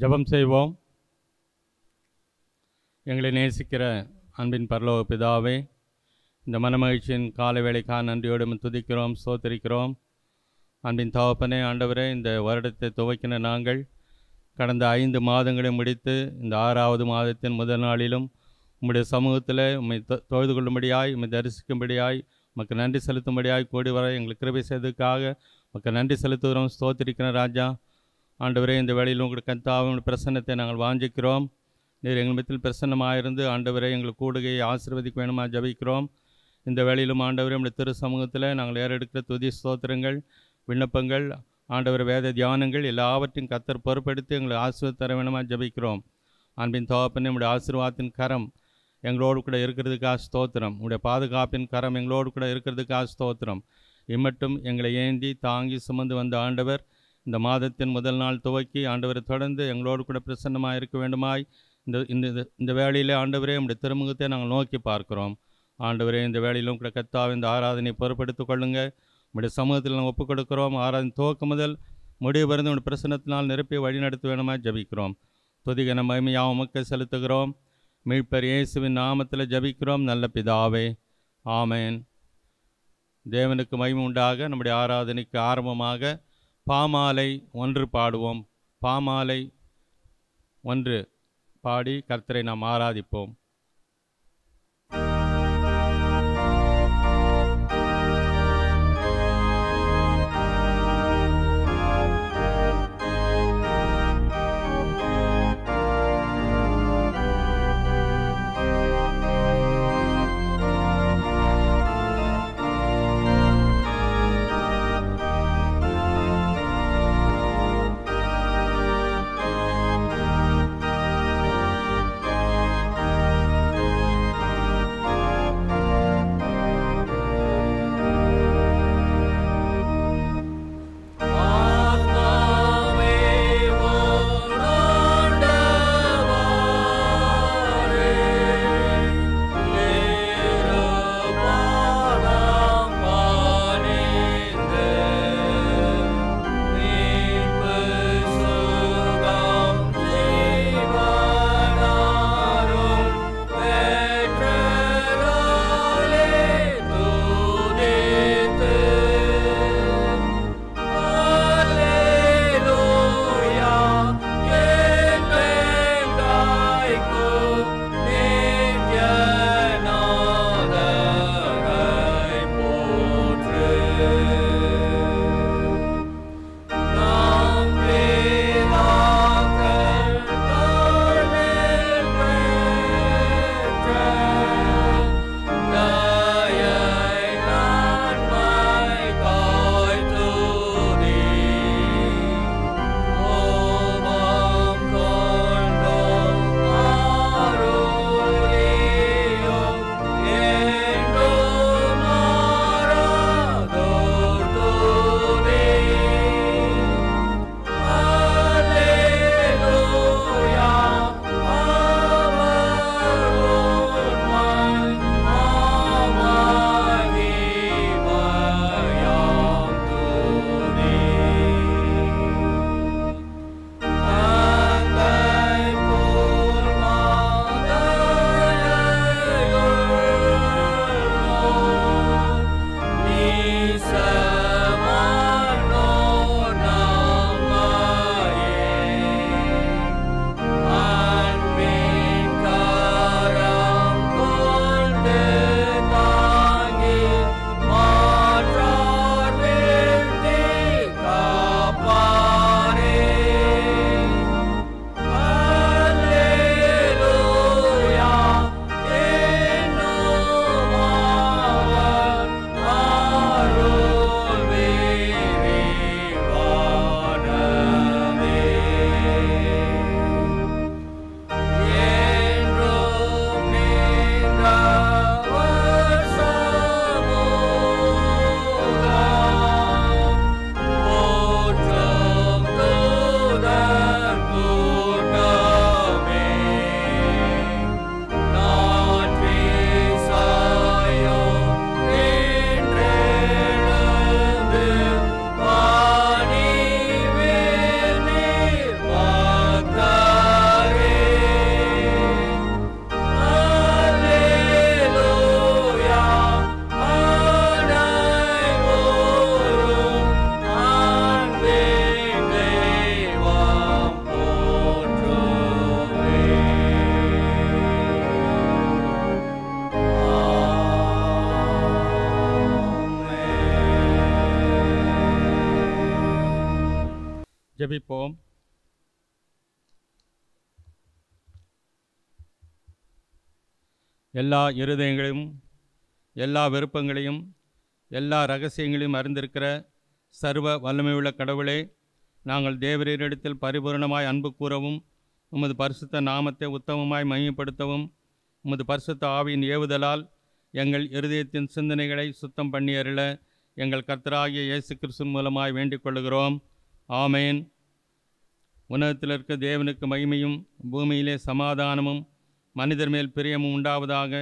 ஜபம் செய்வோம் எங்களை நேசிக்கிற அன்பின் பரலோக பிதாவே இந்த மனமகிழ்ச்சியின் கால வேலைக்காக நன்றியோடு துதிக்கிறோம் சோத்தரிக்கிறோம் அன்பின் தகப்பனே ஆண்டவரே இந்த வருடத்தை துவைக்கின நாங்கள் கடந்த ஐந்து மாதங்களை முடித்து இந்த ஆறாவது மாதத்தின் முதல் நாளிலும் உம்முடைய சமூகத்தில் உண்மை தொழுது கொள்ளும்படியாய் உண்மை தரிசிக்கும்படியாய் மக்கள் நன்றி செலுத்தும்படியாய் கூடி வர எங்களுக்கு கிருபை செய்ததுக்காக மக்கள் நன்றி செலுத்துகிறோம் ஸ்தோத்திருக்கிறேன் ராஜா ஆண்டவரே இந்த வேலையில் உங்களுக்கு கத்தாவும் பிரசன்னத்தை நாங்கள் வாஞ்சிக்கிறோம் நீர் எங்கள் மத்தியில் பிரசன்னமாக இருந்து ஆண்டவரே எங்கள் கூடுகையை ஆசீர்வதிக்க வேணுமா ஜபிக்கிறோம் இந்த வேலையிலும் ஆண்டவரே நம்முடைய திரு சமூகத்தில் நாங்கள் ஏறெடுக்கிற துதி ஸ்தோத்திரங்கள் விண்ணப்பங்கள் ஆண்டவர் வேத தியானங்கள் எல்லாவற்றையும் கத்தர் பொறுப்பெடுத்து எங்களை ஆசிர்வாத தர வேணுமா ஜபிக்கிறோம் அன்பின் தோப்பன் நம்முடைய ஆசீர்வாதத்தின் கரம் எங்களோடு கூட இருக்கிறதுக்காக ஸ்தோத்திரம் உடைய பாதுகாப்பின் கரம் எங்களோடு கூட இருக்கிறதுக்காக ஸ்தோத்திரம் இம்மட்டும் எங்களை ஏந்தி தாங்கி சுமந்து வந்த ஆண்டவர் இந்த மாதத்தின் முதல் நாள் துவக்கி ஆண்டவரை தொடர்ந்து எங்களோடு கூட பிரசன்னமாக இருக்க வேண்டுமாய் இந்த இந்த இந்த வேலையில் ஆண்டவரே நம்முடைய திருமுகத்தை நாங்கள் நோக்கி பார்க்குறோம் ஆண்டவரே இந்த வேலையிலும் கூட கத்தாவை இந்த ஆராதனை பொறுப்படுத்திக் கொள்ளுங்கள் நம்முடைய சமூகத்தில் நாங்கள் ஒப்புக் கொடுக்குறோம் ஆராதனை துவக்கம் முதல் முடிவு வருந்து உடைய பிரசனத்தினால் நிரப்பி வழிநடத்த வேண்டுமாய் ஜபிக்கிறோம் துதிகன மகிமையாக உமக்கு செலுத்துகிறோம் மீட்பர் இயேசுவின் நாமத்தில் ஜபிக்கிறோம் நல்ல பிதாவே ஆமேன் தேவனுக்கு மகிமை உண்டாக நம்முடைய ஆராதனைக்கு ஆரம்பமாக பாமாலை ஒன்று பாடுவோம் பாமாலை ஒன்று பாடி கர்த்தரை நாம் ஆராதிப்போம் ஜெபிப்போம் எல்லா இருதயங்களையும் எல்லா விருப்பங்களையும் எல்லா ரகசியங்களையும் அறிந்திருக்கிற சர்வ வல்லமையுள்ள கடவுளே நாங்கள் தேவரீரிடத்தில் பரிபூர்ணமாய் அன்பு கூறவும் உமது பரிசுத்த நாமத்தை உத்தமமாய் மையப்படுத்தவும் உமது பரிசுத்த ஆவியின் ஏவுதலால் எங்கள் இருதயத்தின் சிந்தனைகளை சுத்தம் பண்ணியறில எங்கள் கர்த்தராகிய இயேசு கிறிஸ்து மூலமாய் வேண்டிக் கொள்கிறோம் ஆமேன் உன்னதத்தில் இருக்க தேவனுக்கு மகிமையும் பூமியிலே சமாதானமும் மனிதர் மேல் பிரியமும் உண்டாவதாக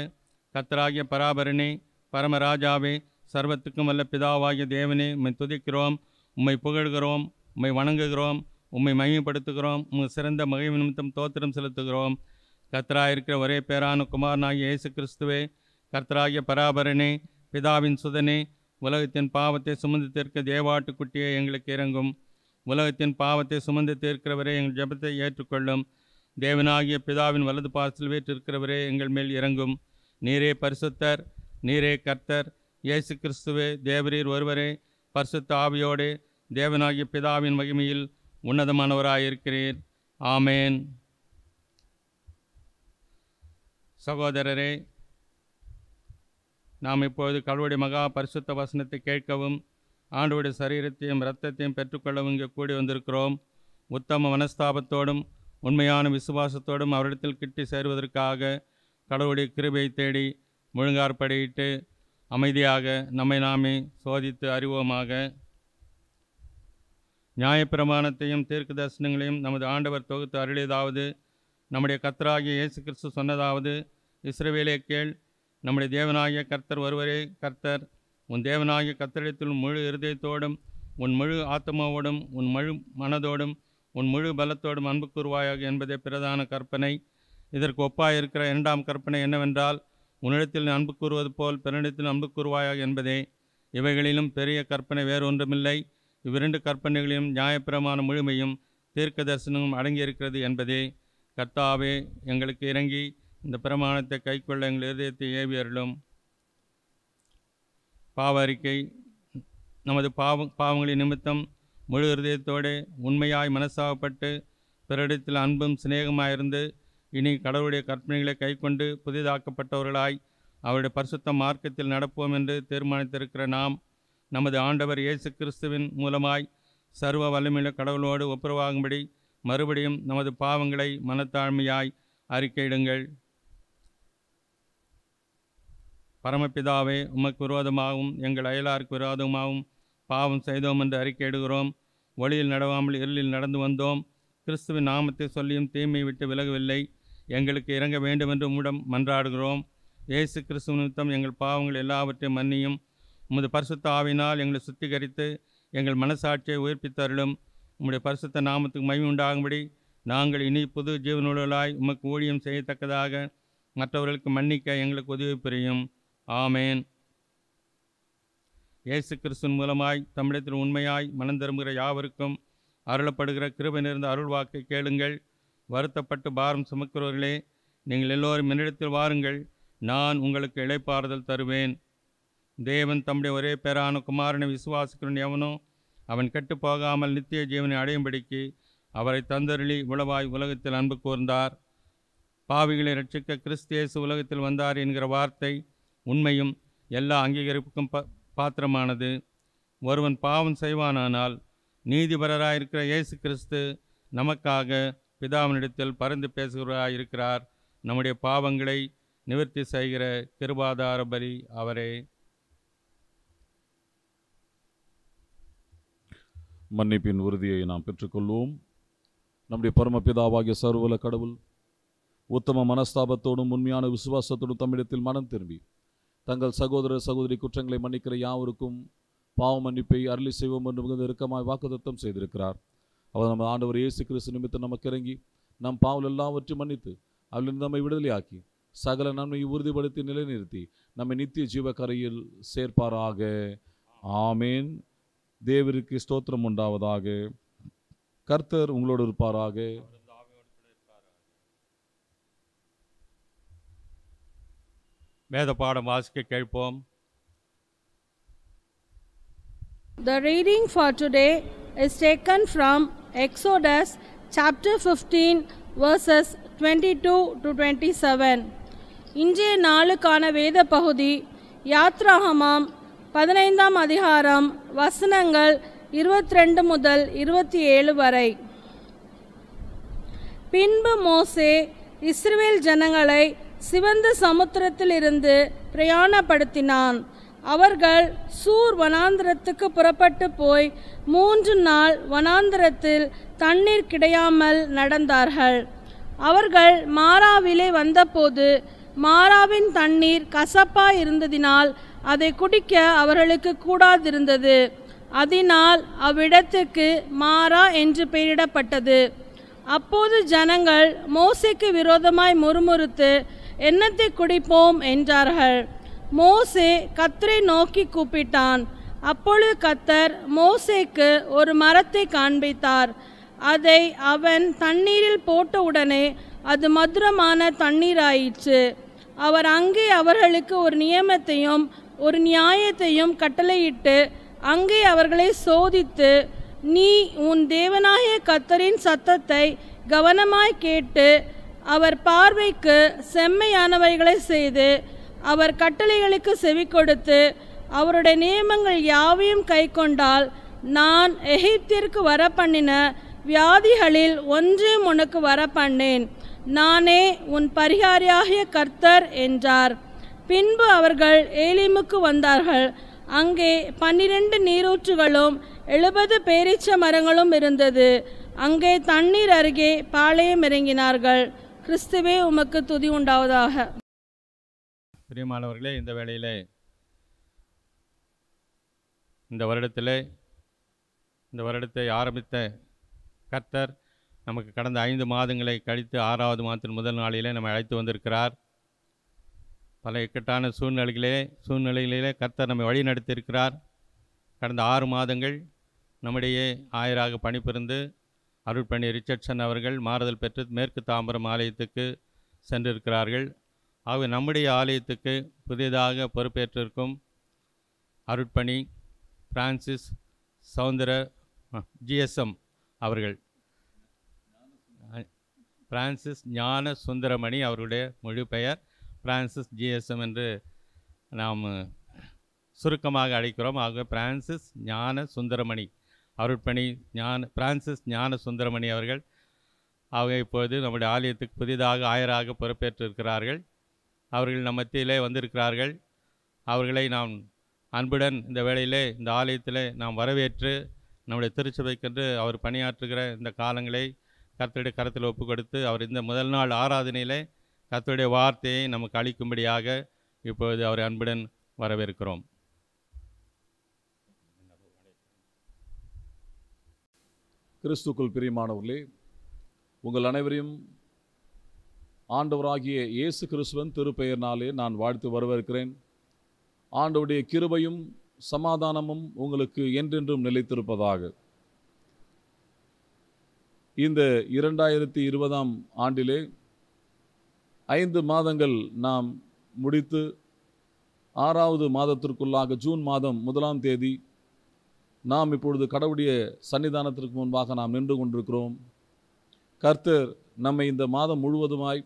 கத்தராகிய பராபரனே பரமராஜாவே சர்வத்துக்கும் வல்ல பிதாவாகிய தேவனே உம்மை துதிக்கிறோம் உம்மை புகழ்கிறோம் உம்மை வணங்குகிறோம் உம்மை மகிமைப்படுத்துகிறோம் உங்கள் சிறந்த மகிமை நிமித்தம் தோத்திரம் செலுத்துகிறோம் கத்தராயிருக்கிற ஒரே பேரான குமாரனாகிய இயேசு கிறிஸ்துவே கர்த்தராகிய பராபரனே பிதாவின் சுதனே உலகத்தின் பாவத்தை சுமந்து தீர்க்க தேவாட்டுக்குட்டியே எங்களுக்கு இறங்கும் உலகத்தின் பாவத்தை சுமந்து தீர்க்கிறவரே எங்கள் ஜெபத்தை ஏற்றுக்கொள்ளும் தேவனாகிய பிதாவின் வலது பாசல் வீற்றிருக்கிறவரே எங்கள் மேல் இறங்கும் நீரே பரிசுத்தர் நீரே கர்த்தர் இயேசு கிறிஸ்துவே தேவரீர் ஒருவரே பரிசுத்த ஆவியோடு தேவனாகிய பிதாவின் மகிமையில் உன்னதமானவராயிருக்கிறீர் ஆமேன் சகோதரரே நாம் இப்போது கல்வடி மகா பரிசுத்த வசனத்தை கேட்கவும் ஆண்டோடைய சரீரத்தையும் இரத்தத்தையும் பெற்றுக்கொள்ளவும் இங்கே கூடி வந்திருக்கிறோம் உத்தம மனஸ்தாபத்தோடும் உண்மையான விசுவாசத்தோடும் அவரிடத்தில் கிட்டி சேருவதற்காக கடவுளுடைய கிருபை தேடி முழுங்கார்படையிட்டு அமைதியாக நம்மை நாமே சோதித்து அறிவோமாக நியாயப்பிரமாணத்தையும் தீர்க்க தரிசனங்களையும் நமது ஆண்டவர் தொகுத்து அருளியதாவது நம்முடைய கத்தராகிய இயேசு கிறிஸ்து சொன்னதாவது இஸ்ரவேலே கேள் நம்முடைய தேவனாகிய கர்த்தர் ஒருவரே கர்த்தர் உன் தேவனாகிய கத்தரிடத்திலும் முழு இருதயத்தோடும் உன் முழு ஆத்மாவோடும் உன் முழு மனதோடும் உன் முழு பலத்தோடும் அன்பு கூறுவாயாக என்பதே பிரதான கற்பனை இதற்கு ஒப்பாயிருக்கிற இரண்டாம் கற்பனை என்னவென்றால் உன்னிடத்தில் அன்பு கூறுவது போல் பிறனிடத்தில் அன்பு கூறுவாயாக என்பதே இவைகளிலும் பெரிய கற்பனை வேறு ஒன்றுமில்லை இவ்விரண்டு கற்பனைகளிலும் நியாயப்பிரமான முழுமையும் தீர்க்க தரிசனமும் அடங்கியிருக்கிறது என்பதே கர்த்தாவே எங்களுக்கு இறங்கி இந்த பிரமாணத்தை கைக்கொள்ள எங்கள் இதயத்தை ஏவியர்களும் பாவ அறிக்கை நமது பாவ பாவங்களின் நிமித்தம் முழு ஹிருதயத்தோடு உண்மையாய் மனசாகப்பட்டு பிறரிடத்தில் அன்பும் சிநேகமாயிருந்து இனி கடவுளுடைய கற்பனைகளை கைக்கொண்டு புதிதாக்கப்பட்டவர்களாய் அவருடைய பரிசுத்த மார்க்கத்தில் நடப்போம் என்று தீர்மானித்திருக்கிற நாம் நமது ஆண்டவர் இயேசு கிறிஸ்துவின் மூலமாய் சர்வ வல்லமையுள்ள கடவுளோடு ஒப்புரவாகும்படி மறுபடியும் நமது பாவங்களை மனத்தாழ்மையாய் அறிக்கையிடுங்கள் பரமபிதாவே உமக்கு விரோதமாகவும் எங்கள் அயலாருக்கு விரோதமாகவும் பாவம் செய்தோம் என்று அறிக்கையிடுகிறோம் ஒளியில் நடவாமல் இருளில் நடந்து வந்தோம் கிறிஸ்துவின் நாமத்தை சொல்லியும் தீமையை விட்டு விலகவில்லை எங்களுக்கு இறங்க வேண்டும் என்று உம்மிடம் மன்றாடுகிறோம் இயேசு கிறிஸ்துவ நிமித்தம் எங்கள் பாவங்கள் எல்லாவற்றையும் மன்னியும் உமது பரிசுத்த ஆவினால் எங்களை சுத்திகரித்து எங்கள் மனசாட்சியை உயிர்ப்பித்தருளும் உம்முடைய பரிசுத்த நாமத்துக்கு மகிமை உண்டாகும்படி நாங்கள் இனி புது ஜீவநூல்களாய் உமக்கு ஊழியம் செய்யத்தக்கதாக மற்றவர்களுக்கு மன்னிக்க எங்களுக்கு உதவி புரியும் ஆமேன் இயேசு கிறிஸ்துவின் மூலமாய் தமிழத்தில் உண்மையாய் மனம் திரும்புகிற யாவருக்கும் அருளப்படுகிற கிருபை நிறைந்த அருள் வாக்கை கேளுங்கள் வருத்தப்பட்டு பாரம் சுமக்கிறவர்களே நீங்கள் எல்லோரும் என்னிடத்தில் வாருங்கள் நான் உங்களுக்கு இழைப்பாறுதல் தருவேன் தேவன் தம்முடைய ஒரே பேரான குமாரனை விசுவாசிக்கிறன் எவனோ அவன் கெட்டு போகாமல் நித்திய ஜீவனை அடையும்படிக்கு அவரை தந்தருளி உளவாய் உலகத்தில் அன்பு கூர்ந்தார் பாவிகளை ரட்சிக்க கிறிஸ்தியேசு உலகத்தில் வந்தார் என்கிற வார்த்தை உண்மையும் எல்லா அங்கீகரிப்புக்கும் ப பாத்திரமானது ஒருவன் பாவம் செய்வானானால் நீதிபரராயிருக்கிற இயேசு கிறிஸ்து நமக்காக பிதாவினிடத்தில் பறந்து பேசுகிறவராயிருக்கிறார் நம்முடைய பாவங்களை நிவர்த்தி செய்கிற கிருபாதார பலி அவரே மன்னிப்பின் உறுதியை நாம் பெற்றுக்கொள்வோம் நம்முடைய பரமபிதாவாகிய சர்வல கடவுள் உத்தம மனஸ்தாபத்தோடும் உண்மையான விசுவாசத்தோடும் தம்மிடத்தில் மனம் திரும்பி தங்கள் சகோதர சகோதரி குற்றங்களை மன்னிக்கிற யாவருக்கும் பாவ மன்னிப்பை அருளி செய்வோம் என்று மிகுந்த இறுக்கமாய் வாக்குத்தம் செய்திருக்கிறார் அவர் நம்ம ஆண்டவர் இயேசு கிறிஸ்து நிமித்தம் நமக்கு இறங்கி நம் பாவல் எல்லாவற்றையும் மன்னித்து அவளிருந்து நம்மை விடுதலையாக்கி சகல நன்மையை உறுதிப்படுத்தி நிலைநிறுத்தி நம்மை நித்திய ஜீவக்கரையில் சேர்ப்பாராக ஆமேன் தேவருக்கு ஸ்தோத்திரம் உண்டாவதாக கர்த்தர் உங்களோடு இருப்பாராக வேத பாடம் வாசிக்க கேட்போம் for today is taken from Exodus chapter fifteen verses twenty two to twenty seven இன்றைய நாளுக்கான வேத பகுதி யாத்ராகமாம் பதினைந்தாம் அதிகாரம் வசனங்கள் இருபத்தி ரெண்டு முதல் இருபத்தி ஏழு வரை பின்பு மோசே இஸ்ரேல் ஜனங்களை சிவந்த சமுத்திரத்திலிருந்து பிரயாணப்படுத்தினான் அவர்கள் சூர் வனாந்திரத்துக்கு புறப்பட்டு போய் மூன்று நாள் வனாந்திரத்தில் தண்ணீர் கிடையாமல் நடந்தார்கள் அவர்கள் மாறாவிலே வந்தபோது மாறாவின் தண்ணீர் கசப்பா இருந்ததினால் அதை குடிக்க அவர்களுக்கு கூடாதிருந்தது அதனால் அவ்விடத்துக்கு மாறா என்று பெயரிடப்பட்டது அப்போது ஜனங்கள் மோசைக்கு விரோதமாய் முறுமுறுத்து என்னத்தை குடிப்போம் என்றார்கள் மோசே கத்தரை நோக்கி கூப்பிட்டான் அப்பொழுது கத்தர் மோசேக்கு ஒரு மரத்தை காண்பித்தார் அதை அவன் தண்ணீரில் போட்ட உடனே அது மதுரமான தண்ணீராயிற்று அவர் அங்கே அவர்களுக்கு ஒரு நியமத்தையும் ஒரு நியாயத்தையும் கட்டளையிட்டு அங்கே அவர்களை சோதித்து நீ உன் தேவனாய கத்தரின் சத்தத்தை கவனமாய் கேட்டு அவர் பார்வைக்கு செம்மையானவைகளை செய்து அவர் கட்டளைகளுக்கு செவி கொடுத்து அவருடைய நியமங்கள் யாவையும் கை கொண்டால் நான் எகிப்திற்கு வர பண்ணின வியாதிகளில் ஒன்றையும் உனக்கு வர பண்ணேன் நானே உன் பரிகாரியாகிய கர்த்தர் என்றார் பின்பு அவர்கள் ஏலிமுக்கு வந்தார்கள் அங்கே பன்னிரண்டு நீரூற்றுகளும் எழுபது பேரீச்ச மரங்களும் இருந்தது அங்கே தண்ணீர் அருகே பாளையம் இறங்கினார்கள் கிறிஸ்துவே உமக்கு துதி உண்டாவதாக பிரியமானவர்களே இந்த வேளையில் இந்த வருடத்தில் இந்த வருடத்தை ஆரம்பித்த கர்த்தர் நமக்கு கடந்த ஐந்து மாதங்களை கழித்து ஆறாவது மாதத்தின் முதல் நாளிலே நம்மை அழைத்து வந்திருக்கிறார் பல இக்கட்டான சூழ்நிலைகளிலே சூழ்நிலைகளிலே கர்த்தர் நம்மை வழி நடத்தியிருக்கிறார் கடந்த ஆறு மாதங்கள் நம்முடைய ஆயராக பணிபுரிந்து அருட்பணி ரிச்சர்ட்சன் அவர்கள் மாறுதல் பெற்று மேற்கு தாம்பரம் ஆலயத்துக்கு சென்றிருக்கிறார்கள் ஆகவே நம்முடைய ஆலயத்துக்கு புதிதாக பொறுப்பேற்றிருக்கும் அருட்பணி பிரான்சிஸ் சவுந்தர ஜிஎஸ்எம் அவர்கள் பிரான்சிஸ் ஞான சுந்தரமணி அவருடைய முழு பெயர் பிரான்சிஸ் ஜிஎஸ்எம் என்று நாம் சுருக்கமாக அழைக்கிறோம் ஆக பிரான்சிஸ் ஞான சுந்தரமணி அருட்பணி ஞான பிரான்சிஸ் ஞான சுந்தரமணி அவர்கள் அவங்க இப்போது நம்முடைய ஆலயத்துக்கு புதிதாக ஆயராக பொறுப்பேற்றிருக்கிறார்கள் அவர்கள் நம் மத்தியிலே வந்திருக்கிறார்கள் அவர்களை நாம் அன்புடன் இந்த வேளையிலே இந்த ஆலயத்தில் நாம் வரவேற்று நம்முடைய திருச்சபைக்கென்று அவர் பணியாற்றுகிற இந்த காலங்களை கர்த்தருடைய கரத்தில் ஒப்பு கொடுத்து அவர் இந்த முதல் நாள் ஆராதனையிலே கர்த்தருடைய வார்த்தையை நமக்கு அளிக்கும்படியாக இப்பொழுது அவரை அன்புடன் வரவேற்கிறோம் கிறிஸ்துக்குள் பிரியமானவர்களே உங்கள் அனைவரையும் ஆண்டவராகிய இயேசு கிறிஸ்துவன் திருப்பெயர்னாலே நான் வாழ்த்து வரவேற்கிறேன் ஆண்டவுடைய கிருபையும் சமாதானமும் உங்களுக்கு என்றென்றும் நிலைத்திருப்பதாக இந்த இரண்டாயிரத்தி இருபதாம் ஆண்டிலே ஐந்து மாதங்கள் நாம் முடித்து ஆறாவது மாதத்திற்குள்ளாக ஜூன் மாதம் முதலாம் தேதி நாம் இப்பொழுது கடவுடைய சன்னிதானத்திற்கு முன்பாக நாம் நின்று கொண்டிருக்கிறோம் கர்த்தர் நம்மை இந்த மாதம் முழுவதுமாய்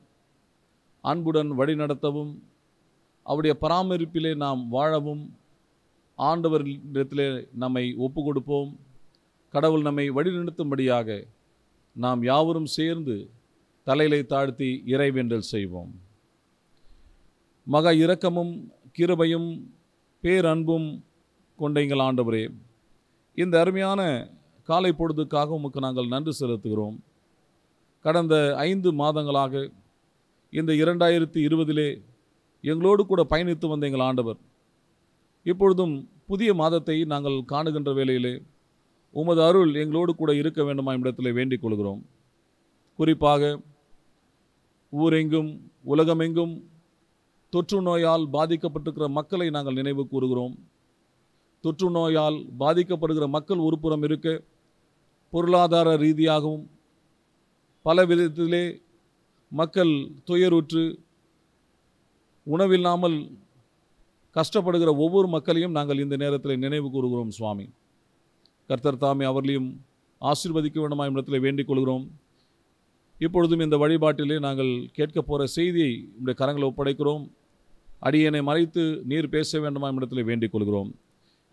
அன்புடன் வழிநடத்தவும் அவருடைய பராமரிப்பிலே நாம் வாழவும் ஆண்டவரிடத்திலே நம்மை ஒப்பு கொடுப்போம் கடவுள் நம்மை வழிநடத்தும்படியாக நாம் யாவரும் சேர்ந்து தலையிலை தாழ்த்தி இறைவேண்டல் செய்வோம் மக இரக்கமும் கிருபையும் பேரன்பும் கொண்ட எங்கள் ஆண்டவரே இந்த அருமையான காலை பொழுதுக்காக உமக்கு நாங்கள் நன்றி செலுத்துகிறோம் கடந்த ஐந்து மாதங்களாக இந்த இரண்டாயிரத்தி இருபதிலே எங்களோடு கூட பயணித்து வந்த எங்கள் ஆண்டவர் இப்பொழுதும் புதிய மாதத்தை நாங்கள் காணுகின்ற வேளையிலே உமது அருள் எங்களோடு கூட இருக்க வேண்டுமா இடத்தில் வேண்டிக் கொள்கிறோம் குறிப்பாக ஊரெங்கும் உலகமெங்கும் தொற்று நோயால் பாதிக்கப்பட்டிருக்கிற மக்களை நாங்கள் நினைவு கூறுகிறோம் தொற்று நோயால் பாதிக்கப்படுகிற மக்கள் ஒருபுறம் இருக்க பொருளாதார ரீதியாகவும் பல விதத்திலே மக்கள் துயருற்று உணவில்லாமல் கஷ்டப்படுகிற ஒவ்வொரு மக்களையும் நாங்கள் இந்த நேரத்தில் நினைவு கூறுகிறோம் சுவாமி கர்த்தர் தாமி அவர்களையும் ஆசீர்வதிக்க வேண்டுமா இடத்துல வேண்டிக் கொள்கிறோம் இப்பொழுதும் இந்த வழிபாட்டிலே நாங்கள் கேட்க போகிற செய்தியை நம்முடைய கரங்களை ஒப்படைக்கிறோம் அடியனை மறைத்து நீர் பேச வேண்டுமா இடத்துல வேண்டிக் கொள்கிறோம்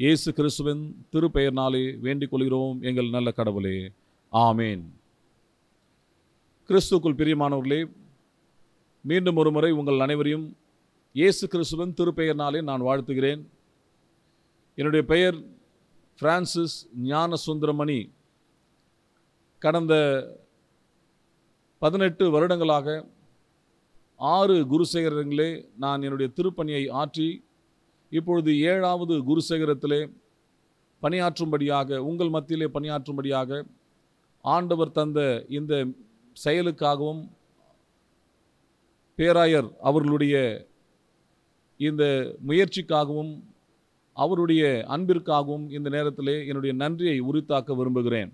இயேசு கிறிஸ்துவின் திருப்பெயர்னாலே வேண்டிக் கொள்கிறோம் எங்கள் நல்ல கடவுளே ஆமேன் கிறிஸ்துக்குள் பிரியமானவர்களே மீண்டும் ஒரு முறை உங்கள் அனைவரையும் இயேசு கிறிஸ்துவின் திருப்பெயர்னாலே நான் வாழ்த்துகிறேன் என்னுடைய பெயர் பிரான்சிஸ் ஞானசுந்தரமணி கடந்த பதினெட்டு வருடங்களாக ஆறு குருசேகரங்களே நான் என்னுடைய திருப்பணியை ஆற்றி இப்பொழுது ஏழாவது குருசேகரத்திலே பணியாற்றும்படியாக உங்கள் மத்தியிலே பணியாற்றும்படியாக ஆண்டவர் தந்த இந்த செயலுக்காகவும் பேராயர் அவர்களுடைய இந்த முயற்சிக்காகவும் அவருடைய அன்பிற்காகவும் இந்த நேரத்திலே என்னுடைய நன்றியை உரித்தாக்க விரும்புகிறேன்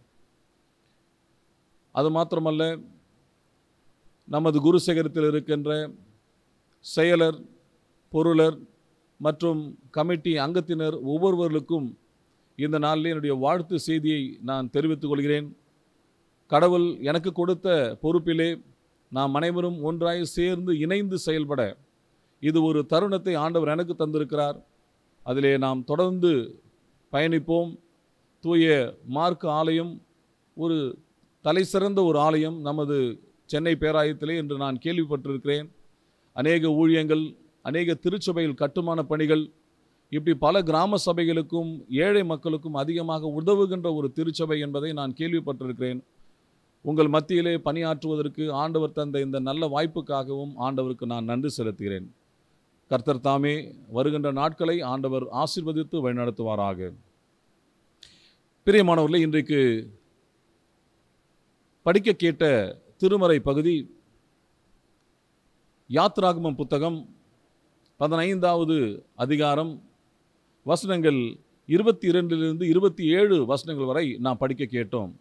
அது மாத்திரமல்ல நமது குருசேகரத்தில் இருக்கின்ற செயலர் பொருளர் மற்றும் கமிட்டி அங்கத்தினர் ஒவ்வொருவர்களுக்கும் இந்த நாளில் என்னுடைய வாழ்த்து செய்தியை நான் தெரிவித்துக் கொள்கிறேன் கடவுள் எனக்கு கொடுத்த பொறுப்பிலே நாம் அனைவரும் ஒன்றாய் சேர்ந்து இணைந்து செயல்பட இது ஒரு தருணத்தை ஆண்டவர் எனக்கு தந்திருக்கிறார் அதிலே நாம் தொடர்ந்து பயணிப்போம் தூய மார்க் ஆலயம் ஒரு தலைசிறந்த ஒரு ஆலயம் நமது சென்னை பேராயத்திலே என்று நான் கேள்விப்பட்டிருக்கிறேன் அநேக ஊழியங்கள் அநேக திருச்சபைகள் கட்டுமான பணிகள் இப்படி பல கிராம சபைகளுக்கும் ஏழை மக்களுக்கும் அதிகமாக உதவுகின்ற ஒரு திருச்சபை என்பதை நான் கேள்விப்பட்டிருக்கிறேன் உங்கள் மத்தியிலே பணியாற்றுவதற்கு ஆண்டவர் தந்த இந்த நல்ல வாய்ப்புக்காகவும் ஆண்டவருக்கு நான் நன்றி செலுத்துகிறேன் கர்த்தர் தாமே வருகின்ற நாட்களை ஆண்டவர் ஆசிர்வதித்து வழிநடத்துவாராக பிரியமானவர்களே இன்றைக்கு படிக்க கேட்ட திருமறை பகுதி யாத்ராகமம் புத்தகம் பதினைந்தாவது அதிகாரம் வசனங்கள் இருபத்தி இரண்டிலிருந்து இருபத்தி ஏழு வசனங்கள் வரை நாம் படிக்க கேட்டோம்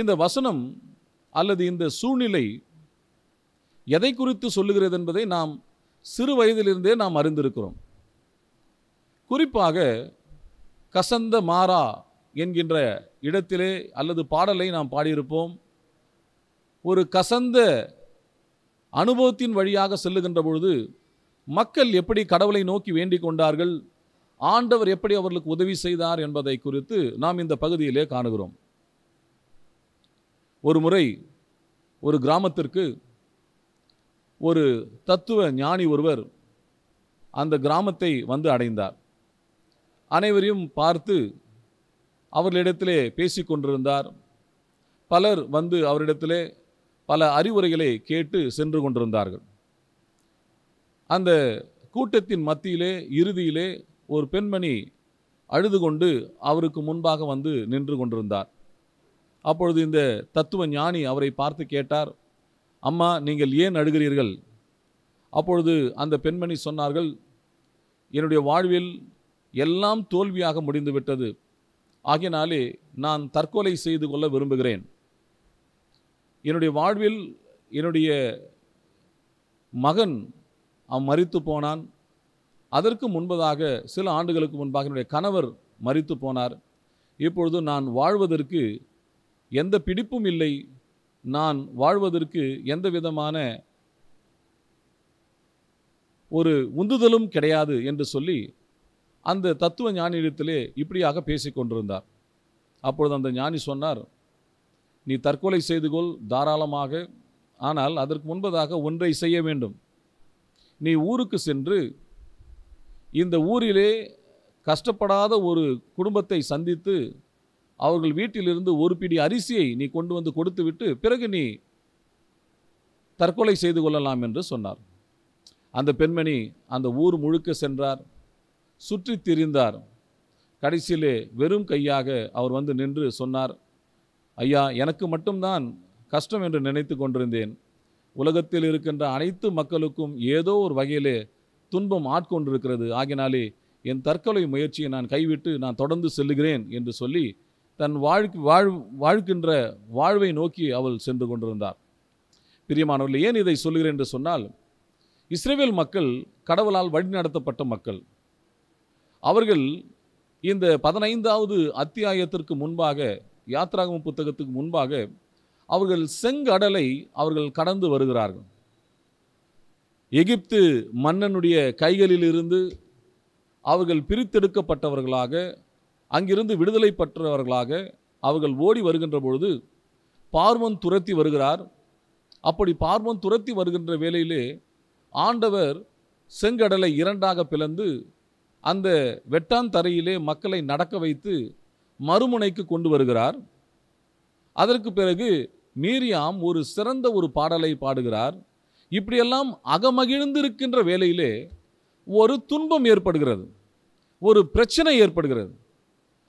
இந்த வசனம் அல்லது இந்த சூழ்நிலை எதை குறித்து சொல்லுகிறது என்பதை நாம் சிறு வயதிலிருந்தே நாம் அறிந்திருக்கிறோம் குறிப்பாக கசந்த மாறா என்கின்ற இடத்திலே அல்லது பாடலை நாம் பாடியிருப்போம் ஒரு கசந்த அனுபவத்தின் வழியாக செல்லுகின்ற பொழுது மக்கள் எப்படி கடவுளை நோக்கி வேண்டிக் கொண்டார்கள் ஆண்டவர் எப்படி அவர்களுக்கு உதவி செய்தார் என்பதை குறித்து நாம் இந்த பகுதியிலே காணுகிறோம் ஒரு முறை ஒரு கிராமத்திற்கு ஒரு தத்துவ ஞானி ஒருவர் அந்த கிராமத்தை வந்து அடைந்தார் அனைவரையும் பார்த்து அவர்களிடத்திலே பேசி கொண்டிருந்தார் பலர் வந்து அவரிடத்திலே பல அறிவுரைகளை கேட்டு சென்று கொண்டிருந்தார்கள் அந்த கூட்டத்தின் மத்தியிலே இறுதியிலே ஒரு பெண்மணி அழுது கொண்டு அவருக்கு முன்பாக வந்து நின்று கொண்டிருந்தார் அப்பொழுது இந்த தத்துவ ஞானி அவரை பார்த்து கேட்டார் அம்மா நீங்கள் ஏன் அழுகிறீர்கள் அப்பொழுது அந்த பெண்மணி சொன்னார்கள் என்னுடைய வாழ்வில் எல்லாம் தோல்வியாக முடிந்துவிட்டது ஆகினாலே நான் தற்கொலை செய்து கொள்ள விரும்புகிறேன் என்னுடைய வாழ்வில் என்னுடைய மகன் அவன் மறித்து போனான் அதற்கு முன்பதாக சில ஆண்டுகளுக்கு முன்பாக என்னுடைய கணவர் மறித்து போனார் இப்பொழுது நான் வாழ்வதற்கு எந்த பிடிப்பும் இல்லை நான் வாழ்வதற்கு எந்த விதமான ஒரு உந்துதலும் கிடையாது என்று சொல்லி அந்த தத்துவ ஞானியிடத்திலே இப்படியாக பேசிக்கொண்டிருந்தார் அப்பொழுது அந்த ஞானி சொன்னார் நீ தற்கொலை செய்து கொள் தாராளமாக ஆனால் அதற்கு முன்பதாக ஒன்றை செய்ய வேண்டும் நீ ஊருக்கு சென்று இந்த ஊரிலே கஷ்டப்படாத ஒரு குடும்பத்தை சந்தித்து அவர்கள் வீட்டிலிருந்து ஒரு பிடி அரிசியை நீ கொண்டு வந்து கொடுத்துவிட்டு பிறகு நீ தற்கொலை செய்து கொள்ளலாம் என்று சொன்னார் அந்த பெண்மணி அந்த ஊர் முழுக்க சென்றார் சுற்றி திரிந்தார் கடைசியிலே வெறும் கையாக அவர் வந்து நின்று சொன்னார் ஐயா எனக்கு மட்டும்தான் கஷ்டம் என்று நினைத்து கொண்டிருந்தேன் உலகத்தில் இருக்கின்ற அனைத்து மக்களுக்கும் ஏதோ ஒரு வகையிலே துன்பம் ஆட்கொண்டிருக்கிறது ஆகினாலே என் தற்கொலை முயற்சியை நான் கைவிட்டு நான் தொடர்ந்து செல்லுகிறேன் என்று சொல்லி தன் வாழ்க்கை வாழ் வாழ்கின்ற வாழ்வை நோக்கி அவள் சென்று கொண்டிருந்தார் பிரியமானவர்கள் ஏன் இதை சொல்கிறேன் என்று சொன்னால் இஸ்ரேவேல் மக்கள் கடவுளால் வழிநடத்தப்பட்ட மக்கள் அவர்கள் இந்த பதினைந்தாவது அத்தியாயத்திற்கு முன்பாக யாத்ராகம புத்தகத்துக்கு முன்பாக அவர்கள் செங்கடலை அவர்கள் கடந்து வருகிறார்கள் எகிப்து மன்னனுடைய கைகளிலிருந்து அவர்கள் பிரித்தெடுக்கப்பட்டவர்களாக அங்கிருந்து விடுதலை பெற்றவர்களாக அவர்கள் ஓடி வருகின்ற பொழுது பார்வன் துரத்தி வருகிறார் அப்படி பார்வன் துரத்தி வருகின்ற வேளையிலே ஆண்டவர் செங்கடலை இரண்டாக பிளந்து அந்த வெட்டாந்தரையிலே மக்களை நடக்க வைத்து மறுமுனைக்கு கொண்டு வருகிறார் அதற்கு பிறகு மீரியாம் ஒரு சிறந்த ஒரு பாடலை பாடுகிறார் இப்படியெல்லாம் அகமகிழ்ந்திருக்கின்ற வேலையிலே ஒரு துன்பம் ஏற்படுகிறது ஒரு பிரச்சனை ஏற்படுகிறது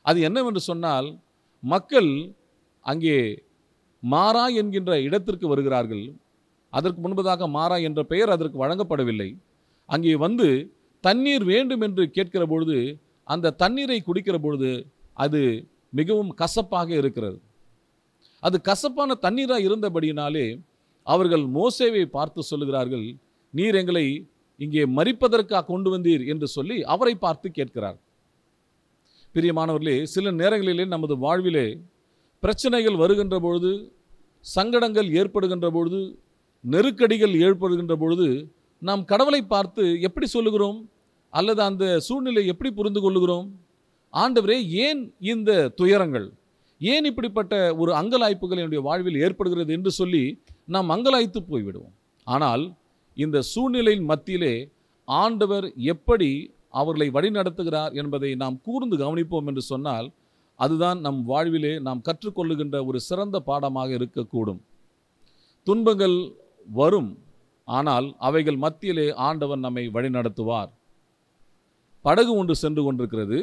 அது என்னவென்று சொன்னால் மக்கள் அங்கே மாறா என்கின்ற இடத்திற்கு வருகிறார்கள் அதற்கு முன்பதாக மாறா என்ற பெயர் அதற்கு வழங்கப்படவில்லை அங்கே வந்து தண்ணீர் வேண்டும் என்று கேட்கிற பொழுது அந்த தண்ணீரை குடிக்கிற பொழுது அது மிகவும் கசப்பாக இருக்கிறது அது கசப்பான தண்ணீராக இருந்தபடியினாலே அவர்கள் மோசேவை பார்த்து சொல்லுகிறார்கள் நீர் எங்களை இங்கே மறிப்பதற்காக கொண்டு வந்தீர் என்று சொல்லி அவரை பார்த்து கேட்கிறார் பிரியமானவர்களே சில நேரங்களிலே நமது வாழ்விலே பிரச்சனைகள் வருகின்ற பொழுது சங்கடங்கள் ஏற்படுகின்ற பொழுது நெருக்கடிகள் ஏற்படுகின்ற பொழுது நாம் கடவுளை பார்த்து எப்படி சொல்லுகிறோம் அல்லது அந்த சூழ்நிலை எப்படி புரிந்து கொள்ளுகிறோம் ஆண்டவரே ஏன் இந்த துயரங்கள் ஏன் இப்படிப்பட்ட ஒரு அங்கலாய்ப்புகள் என்னுடைய வாழ்வில் ஏற்படுகிறது என்று சொல்லி நாம் அங்கலாய்த்து போய்விடுவோம் ஆனால் இந்த சூழ்நிலையின் மத்தியிலே ஆண்டவர் எப்படி அவர்களை வழிநடத்துகிறார் என்பதை நாம் கூர்ந்து கவனிப்போம் என்று சொன்னால் அதுதான் நம் வாழ்விலே நாம் கற்றுக்கொள்ளுகின்ற ஒரு சிறந்த பாடமாக இருக்கக்கூடும் துன்பங்கள் வரும் ஆனால் அவைகள் மத்தியிலே ஆண்டவர் நம்மை வழிநடத்துவார் படகு ஒன்று சென்று கொண்டிருக்கிறது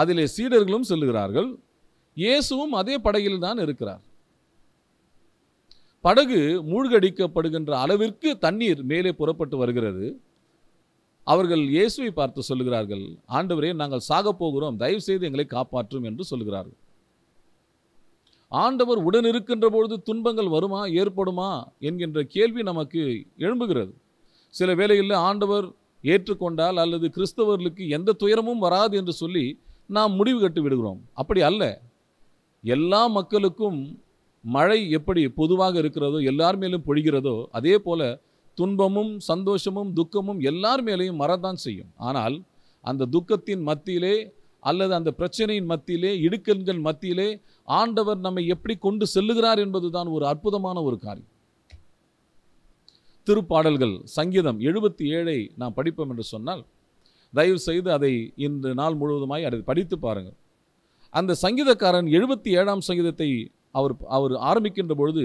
அதிலே சீடர்களும் செல்லுகிறார்கள் இயேசுவும் அதே படகில் தான் இருக்கிறார் படகு மூழ்கடிக்கப்படுகின்ற அளவிற்கு தண்ணீர் மேலே புறப்பட்டு வருகிறது அவர்கள் இயேசுவை பார்த்து சொல்லுகிறார்கள் ஆண்டவரே நாங்கள் சாகப் போகிறோம் தயவு செய்து எங்களை காப்பாற்றும் என்று சொல்கிறார்கள் ஆண்டவர் உடன் இருக்கின்ற பொழுது துன்பங்கள் வருமா ஏற்படுமா என்கின்ற கேள்வி நமக்கு எழும்புகிறது சில வேளையில் ஆண்டவர் ஏற்றுக்கொண்டால் அல்லது கிறிஸ்தவர்களுக்கு எந்த துயரமும் வராது என்று சொல்லி நாம் முடிவு கட்டு விடுகிறோம் அப்படி அல்ல எல்லா மக்களுக்கும் மழை எப்படி பொதுவாக இருக்கிறதோ எல்லார் மேலும் பொழிகிறதோ அதே போல் துன்பமும் சந்தோஷமும் துக்கமும் எல்லார் மேலேயும் மறத்தான் செய்யும் ஆனால் அந்த துக்கத்தின் மத்தியிலே அல்லது அந்த பிரச்சனையின் மத்தியிலே இடுக்கண்கள் மத்தியிலே ஆண்டவர் நம்மை எப்படி கொண்டு செல்லுகிறார் என்பதுதான் ஒரு அற்புதமான ஒரு காரியம் திருப்பாடல்கள் சங்கீதம் எழுபத்தி ஏழை நான் படிப்போம் என்று சொன்னால் தயவு செய்து அதை இன்று நாள் முழுவதுமாய் அதை படித்து பாருங்கள் அந்த சங்கீதக்காரன் எழுபத்தி ஏழாம் சங்கீதத்தை அவர் அவர் ஆரம்பிக்கின்ற பொழுது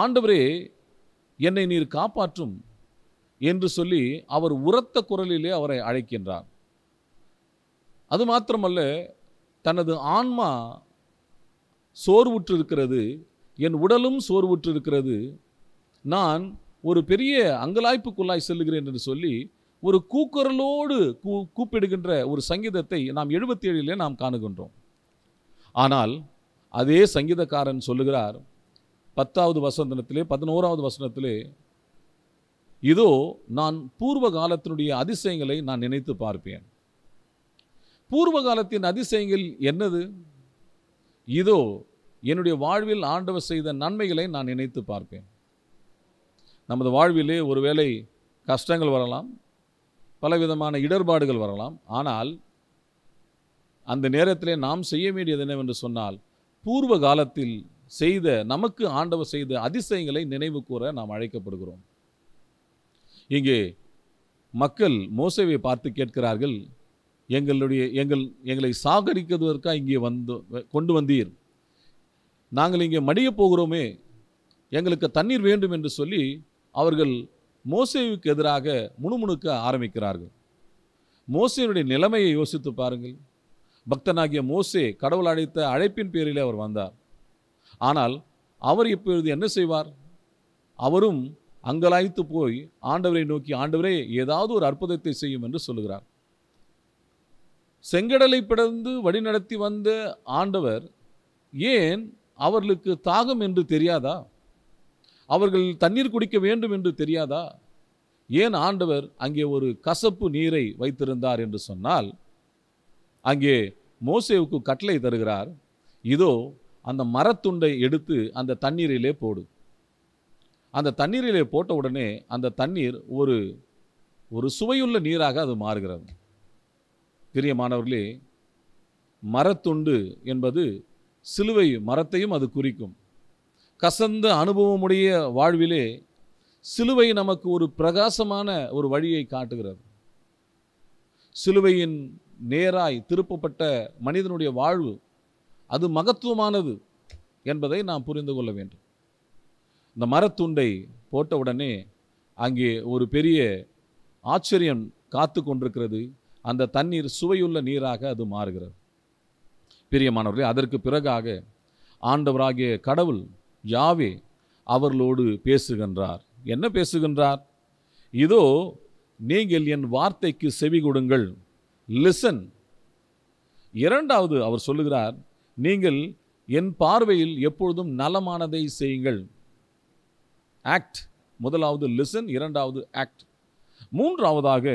ஆண்டவரே என்னை நீர் காப்பாற்றும் என்று சொல்லி அவர் உரத்த குரலிலே அவரை அழைக்கின்றார் அது மாத்திரமல்ல தனது ஆன்மா சோர்வுற்றிருக்கிறது என் உடலும் சோர்வுற்று இருக்கிறது நான் ஒரு பெரிய அங்கலாய்ப்புக்குள்ளாய் செல்லுகிறேன் என்று சொல்லி ஒரு கூக்குரலோடு கூ கூப்பிடுகின்ற ஒரு சங்கீதத்தை நாம் எழுபத்தி ஏழிலே நாம் காணுகின்றோம் ஆனால் அதே சங்கீதக்காரன் சொல்லுகிறார் பத்தாவது வசந்தனத்திலே பதினோராவது வசனத்திலே இதோ நான் பூர்வ காலத்தினுடைய அதிசயங்களை நான் நினைத்து பார்ப்பேன் பூர்வ காலத்தின் அதிசயங்கள் என்னது இதோ என்னுடைய வாழ்வில் ஆண்டவர் செய்த நன்மைகளை நான் நினைத்து பார்ப்பேன் நமது வாழ்விலே ஒருவேளை கஷ்டங்கள் வரலாம் பலவிதமான இடர்பாடுகள் வரலாம் ஆனால் அந்த நேரத்திலே நாம் செய்ய வேண்டியது என்னவென்று சொன்னால் பூர்வ காலத்தில் செய்த நமக்கு ஆண்டவர் செய்த அதிசயங்களை நினைவு கூற நாம் அழைக்கப்படுகிறோம் இங்கே மக்கள் மோசவை பார்த்து கேட்கிறார்கள் எங்களுடைய எங்கள் எங்களை சாகரிக்கிறதற்காக இங்கே வந்து கொண்டு வந்தீர் நாங்கள் இங்கே மடிய போகிறோமே எங்களுக்கு தண்ணீர் வேண்டும் என்று சொல்லி அவர்கள் மோசேவுக்கு எதிராக முணுமுணுக்க ஆரம்பிக்கிறார்கள் மோசேனுடைய நிலைமையை யோசித்து பாருங்கள் பக்தனாகிய மோசே கடவுள் அழைத்த அழைப்பின் பேரிலே அவர் வந்தார் ஆனால் அவர் இப்பொழுது என்ன செய்வார் அவரும் அங்கலாய்த்து போய் ஆண்டவரை நோக்கி ஆண்டவரே ஏதாவது ஒரு அற்புதத்தை செய்யும் என்று சொல்லுகிறார் செங்கடலை பிடந்து வழிநடத்தி வந்த ஆண்டவர் ஏன் அவர்களுக்கு தாகம் என்று தெரியாதா அவர்கள் தண்ணீர் குடிக்க வேண்டும் என்று தெரியாதா ஏன் ஆண்டவர் அங்கே ஒரு கசப்பு நீரை வைத்திருந்தார் என்று சொன்னால் அங்கே மோசேவுக்கு கட்டளை தருகிறார் இதோ அந்த மரத்துண்டை எடுத்து அந்த தண்ணீரிலே போடு அந்த தண்ணீரிலே போட்ட உடனே அந்த தண்ணீர் ஒரு ஒரு சுவையுள்ள நீராக அது மாறுகிறது பிரியமானவர்களே மரத்துண்டு என்பது சிலுவை மரத்தையும் அது குறிக்கும் கசந்த அனுபவமுடைய வாழ்விலே சிலுவை நமக்கு ஒரு பிரகாசமான ஒரு வழியை காட்டுகிறது சிலுவையின் நேராய் திருப்பப்பட்ட மனிதனுடைய வாழ்வு அது மகத்துவமானது என்பதை நாம் புரிந்து கொள்ள வேண்டும் இந்த மரத்துண்டை போட்ட உடனே அங்கே ஒரு பெரிய ஆச்சரியம் காத்து கொண்டிருக்கிறது அந்த தண்ணீர் சுவையுள்ள நீராக அது மாறுகிறது பிரியமானவர்களே அதற்கு பிறகாக ஆண்டவராகிய கடவுள் யாவே அவர்களோடு பேசுகின்றார் என்ன பேசுகின்றார் இதோ நீங்கள் என் வார்த்தைக்கு செவி கொடுங்கள் லிசன் இரண்டாவது அவர் சொல்லுகிறார் நீங்கள் என் பார்வையில் எப்பொழுதும் நலமானதை செய்யுங்கள் ஆக்ட் முதலாவது லிசன் இரண்டாவது ஆக்ட் மூன்றாவதாக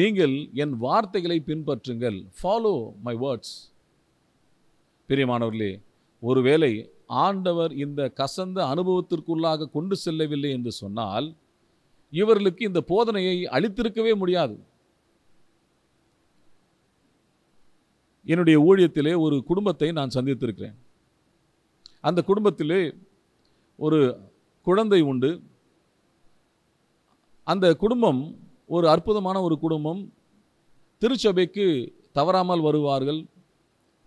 நீங்கள் என் வார்த்தைகளை பின்பற்றுங்கள் ஃபாலோ மை வேர்ட்ஸ் பிரியமானவர்களே ஒருவேளை ஆண்டவர் இந்த கசந்த அனுபவத்திற்குள்ளாக கொண்டு செல்லவில்லை என்று சொன்னால் இவர்களுக்கு இந்த போதனையை அளித்திருக்கவே முடியாது என்னுடைய ஊழியத்திலே ஒரு குடும்பத்தை நான் சந்தித்திருக்கிறேன் அந்த குடும்பத்திலே ஒரு குழந்தை உண்டு அந்த குடும்பம் ஒரு அற்புதமான ஒரு குடும்பம் திருச்சபைக்கு தவறாமல் வருவார்கள்